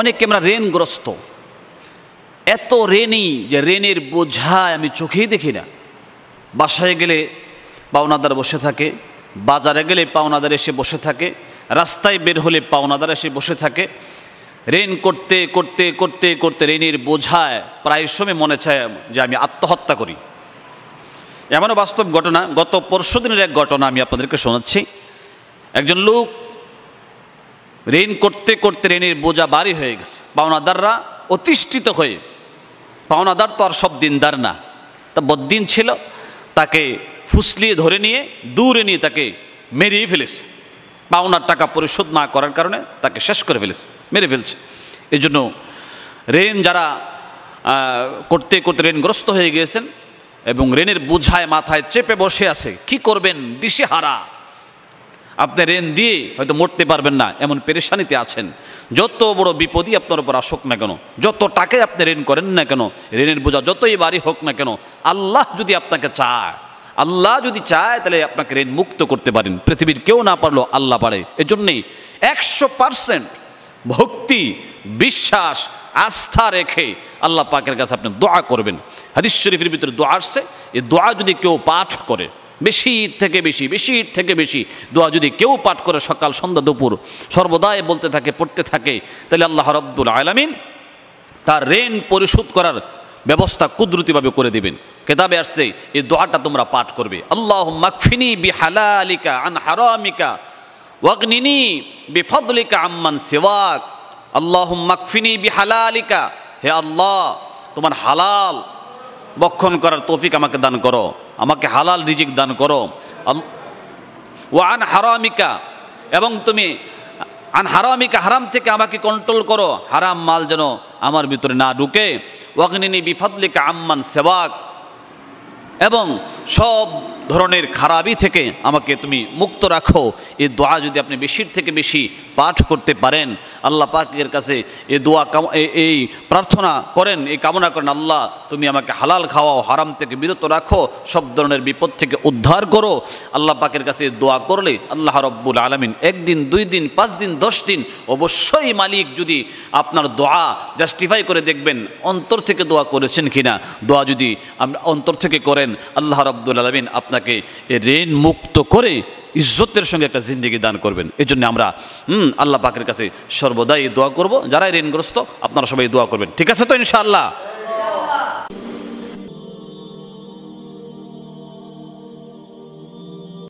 অনেককে আমরা রেনগ্রস্ত এত রেনি যে রেনের বোঝায় আমি চোখেই দেখি না বাসায় গেলে পাওনাদার বসে থাকে বাজারে গেলে পাওনাদার এসে বসে থাকে রাস্তায় বের হলে পাওনাদার এসে বসে থাকে রেন করতে করতে করতে করতে রেনের বোঝায় প্রায় সময় মনে চায় যে আমি আত্মহত্যা করি এমনও বাস্তব ঘটনা গত পরশু দিনের এক ঘটনা আমি আপনাদেরকে শোনাচ্ছি একজন লোক ঋণ করতে করতে ঋণের বোঝা বাড়ি হয়ে গেছে পাওনাদাররা অতিষ্ঠিত হয়ে পাওনাদার তো আর সব দিনদার না তা বদ্দিন ছিল তাকে ফুসলিয়ে ধরে নিয়ে দূরে নিয়ে তাকে মেরিয়ে ফেলেছে পাওনার টাকা পরিশোধ না করার কারণে তাকে শেষ করে ফেলেছে মেরে ফেলছে এই জন্য ঋণ যারা করতে করতে ঋণগ্রস্ত হয়ে গিয়েছেন এবং ঋণের বোঝায় মাথায় চেপে বসে আছে কি করবেন হারা আপনি ঋণ দিয়ে হয়তো মরতে পারবেন না এমন পেরেশানিতে আছেন যত বড় বিপদই আপনার উপর আসুক না কেন যত টাকায় আপনি ঋণ করেন না কেন ঋণের বোঝা যতই বাড়ি হোক না কেন আল্লাহ যদি আপনাকে চায় আল্লাহ যদি চায় তাহলে আপনাকে ঋণ মুক্ত করতে পারেন পৃথিবীর কেউ না পারলো আল্লাহ পারে এজন্যেই একশো পারসেন্ট ভক্তি বিশ্বাস আস্থা রেখে আল্লাহ পাকের কাছে আপনি দোয়া করবেন হাদিস শরীফের ভিতরে দোয়া আসছে এই দোয়া যদি কেউ পাঠ করে বেশির থেকে বেশি বেশির থেকে বেশি দোয়া যদি কেউ পাঠ করে সকাল সন্ধ্যা দুপুর সর্বদাই বলতে থাকে পড়তে থাকে তাহলে আল্লাহ রব্দুল আলামিন তার ঋণ পরিশোধ করার ব্যবস্থা কুদরতিভাবে করে দিবেন কেতাবে আসছে এই দোয়াটা তোমরা পাঠ করবে আল্লাহ মাকফিনি বি হালালিকা আন হারামিকা ওয়াগনিনি বিফদলিকা আম্মান সেওয়াক আল্লাহ মাকফিনি বি হালালিকা হে আল্লাহ তোমার হালাল বক্ষণ করার তৌফিক আমাকে দান করো আমাকে হালাল রিজিক দান করো ওয়ান হারামিকা এবং তুমি আন হারামিকা হারাম থেকে আমাকে কন্ট্রোল করো হারাম মাল যেন আমার ভিতরে না ঢুকে অগ্নিনী বিফাদলিকা আম্মান সেবাক এবং সব ধরনের খারাপি থেকে আমাকে তুমি মুক্ত রাখো এ দোয়া যদি আপনি বেশির থেকে বেশি পাঠ করতে পারেন আল্লাহ পাকের কাছে এ দোয়া এই প্রার্থনা করেন এই কামনা করেন আল্লাহ তুমি আমাকে হালাল খাওয়াও হারাম থেকে বিরত রাখো সব ধরনের বিপদ থেকে উদ্ধার করো আল্লাহ পাকের কাছে দোয়া করলে আল্লাহ রব্বুল আলমিন একদিন দুই দিন পাঁচ দিন দশ দিন অবশ্যই মালিক যদি আপনার দোয়া জাস্টিফাই করে দেখবেন অন্তর থেকে দোয়া করেছেন কিনা দোয়া যদি আমরা অন্তর থেকে করেন আল্লাহ রব্দুল আলমিন আপনার আপনাকে ঋণ মুক্ত করে ইজ্জতের সঙ্গে একটা জিন্দিগি দান করবেন এই জন্য আমরা হুম আল্লাহ পাকের কাছে সর্বদাই দোয়া করব যারা ঋণগ্রস্ত আপনারা সবাই দোয়া করবেন ঠিক আছে তো ইনশাআল্লাহ